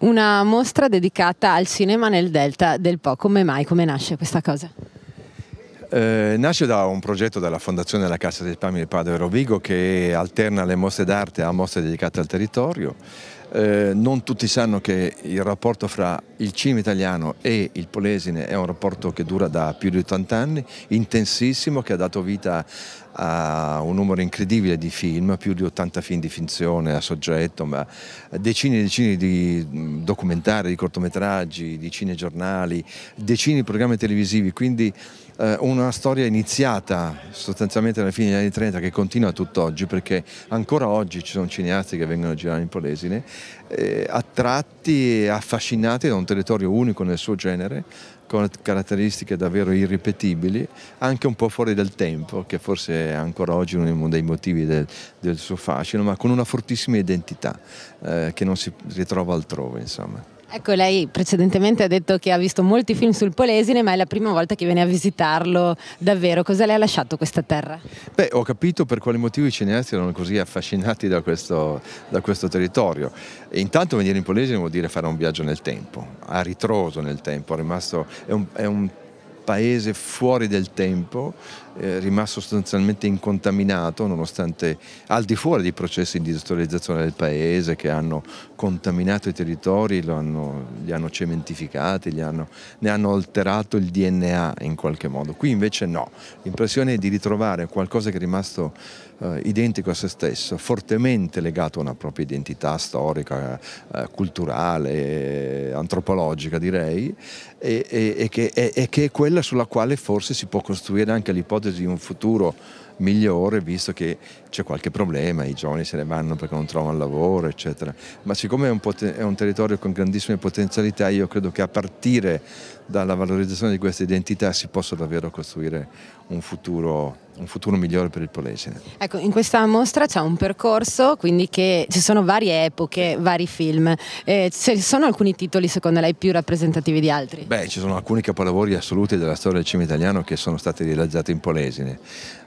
una mostra dedicata al cinema nel Delta del Po. Come mai? Come nasce questa cosa? Eh, nasce da un progetto della Fondazione della Cassa dei Palmi del Padre Rovigo che alterna le mostre d'arte a mostre dedicate al territorio. Eh, non tutti sanno che il rapporto fra il cinema italiano e il Polesine è un rapporto che dura da più di 80 anni, intensissimo, che ha dato vita a un numero incredibile di film, più di 80 film di finzione a soggetto, ma decine e decine di documentari, di cortometraggi, di cinegiornali, decine di programmi televisivi, quindi eh, una storia iniziata sostanzialmente alla fine degli anni 30 che continua tutt'oggi perché ancora oggi ci sono cineasti che vengono a girare in Polesine eh, attratti e affascinati da un territorio unico nel suo genere, con caratteristiche davvero irripetibili, anche un po' fuori dal tempo, che forse è ancora oggi uno dei motivi del, del suo fascino, ma con una fortissima identità eh, che non si ritrova altrove. Insomma. Ecco, lei precedentemente ha detto che ha visto molti film sul Polesine, ma è la prima volta che viene a visitarlo davvero. Cosa le ha lasciato questa terra? Beh, ho capito per quali motivi i cineasti erano così affascinati da questo, da questo territorio. E intanto venire in Polesine vuol dire fare un viaggio nel tempo, a ritroso nel tempo, è, rimasto, è un, è un paese fuori del tempo, eh, rimasto sostanzialmente incontaminato nonostante al di fuori dei processi di industrializzazione del paese che hanno contaminato i territori, hanno, li hanno cementificati, li hanno, ne hanno alterato il DNA in qualche modo. Qui invece no, l'impressione è di ritrovare qualcosa che è rimasto eh, identico a se stesso, fortemente legato a una propria identità storica, eh, culturale, eh, antropologica direi, e, e, e, che, e che è quello quella sulla quale forse si può costruire anche l'ipotesi di un futuro migliore visto che c'è qualche problema, i giovani se ne vanno perché non trovano lavoro eccetera, ma siccome è un, è un territorio con grandissime potenzialità io credo che a partire dalla valorizzazione di questa identità si possa davvero costruire un futuro migliore un futuro migliore per il Polesine. Ecco, in questa mostra c'è un percorso, quindi che ci sono varie epoche, vari film. Eh, ci sono alcuni titoli secondo lei più rappresentativi di altri? Beh, ci sono alcuni capolavori assoluti della storia del cinema italiano che sono stati realizzati in Polesine,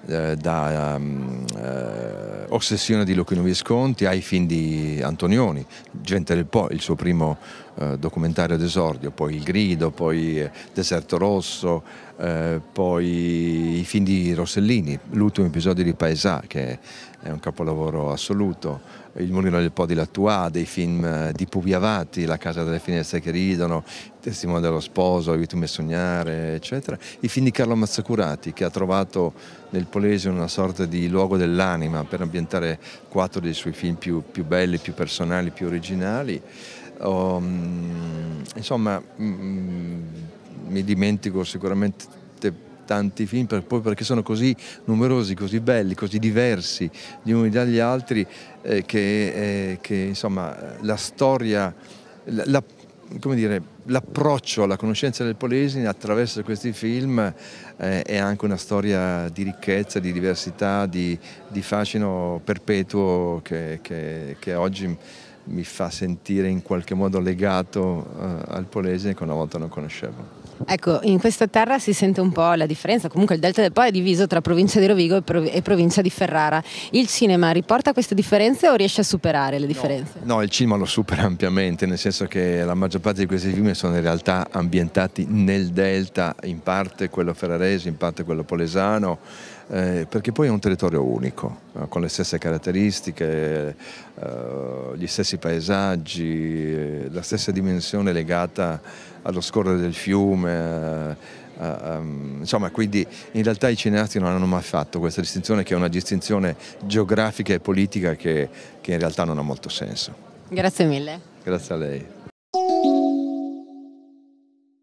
eh, da um, eh, Ossessione di Luchino Visconti ai film di Antonioni, Gente del Po, il suo primo eh, documentario d'esordio, poi Il Grido, poi eh, Deserto Rosso, eh, poi i film di Rossellini, l'ultimo episodio di Paesà che è un capolavoro assoluto, Il mulino del Po di Lattua, dei film eh, di Pugliavati, La casa delle finestre che ridono, Il testimone dello sposo, Aiutami a sognare, eccetera, i film di Carlo Mazzacurati che ha trovato nel Polesio una sorta di luogo dell'anima per ambientare quattro dei suoi film più, più belli, più personali, più originali. Oh, insomma, mm, mm, mi dimentico sicuramente tanti film per, poi perché sono così numerosi, così belli, così diversi gli uni dagli altri eh, che, eh, che, insomma la storia, la, la, come dire, l'approccio alla conoscenza del Polesine attraverso questi film eh, è anche una storia di ricchezza, di diversità, di, di fascino perpetuo che, che, che oggi mi fa sentire in qualche modo legato uh, al Polese che una volta non conoscevo. Ecco, in questa terra si sente un po' la differenza, comunque il Delta del Po è diviso tra provincia di Rovigo e, prov- e provincia di Ferrara. Il cinema riporta queste differenze o riesce a superare le differenze? No, no, il cinema lo supera ampiamente, nel senso che la maggior parte di questi film sono in realtà ambientati nel Delta, in parte quello ferrarese, in parte quello polesano eh, perché poi è un territorio unico, eh, con le stesse caratteristiche, eh, gli stessi paesaggi, eh, la stessa dimensione legata allo scorrere del fiume. Uh, insomma, quindi in realtà i cineasti non hanno mai fatto questa distinzione che è una distinzione geografica e politica che, che in realtà non ha molto senso. Grazie mille. Grazie a lei.